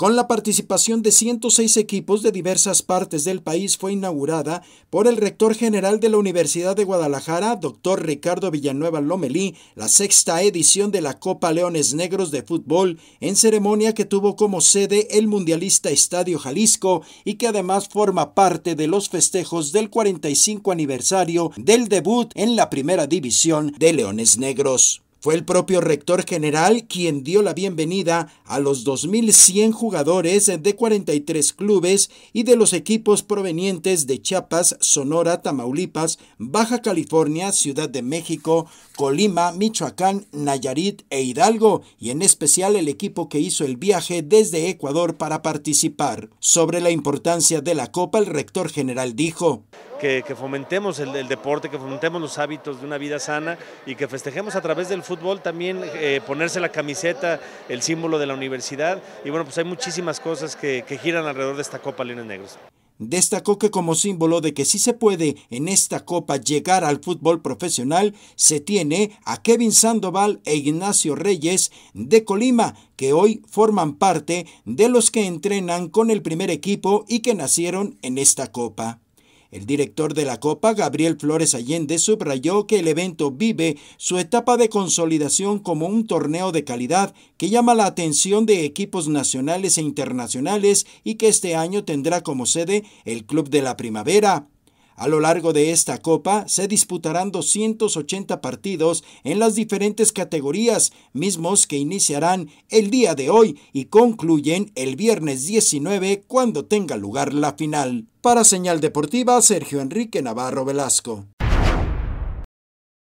Con la participación de 106 equipos de diversas partes del país fue inaugurada por el rector general de la Universidad de Guadalajara, doctor Ricardo Villanueva Lomelí, la sexta edición de la Copa Leones Negros de Fútbol, en ceremonia que tuvo como sede el mundialista Estadio Jalisco y que además forma parte de los festejos del 45 aniversario del debut en la primera división de Leones Negros. Fue el propio rector general quien dio la bienvenida a los 2.100 jugadores de 43 clubes y de los equipos provenientes de Chiapas, Sonora, Tamaulipas, Baja California, Ciudad de México, Colima, Michoacán, Nayarit e Hidalgo, y en especial el equipo que hizo el viaje desde Ecuador para participar. Sobre la importancia de la Copa, el rector general dijo, que, fomentemos el, deporte, que fomentemos los hábitos de una vida sana y que festejemos a través del fútbol también eh, ponerse la camiseta, el símbolo de la universidad. Y bueno, pues hay muchísimas cosas que, giran alrededor de esta Copa Leones Negros. Destacó que como símbolo de que sí se puede en esta copa llegar al fútbol profesional, se tiene a Kevin Sandoval e Ignacio Reyes de Colima, que hoy forman parte de los que entrenan con el primer equipo y que nacieron en esta copa. El director de la Copa, Gabriel Flores Allende, subrayó que el evento vive su etapa de consolidación como un torneo de calidad que llama la atención de equipos nacionales e internacionales y que este año tendrá como sede el Club de la Primavera, a lo largo de esta Copa se disputarán 280 partidos en las diferentes categorías, mismos que iniciarán el día de hoy y concluyen el viernes 19 cuando tenga lugar la final. Para Señal Deportiva, Sergio Enrique Navarro Velasco.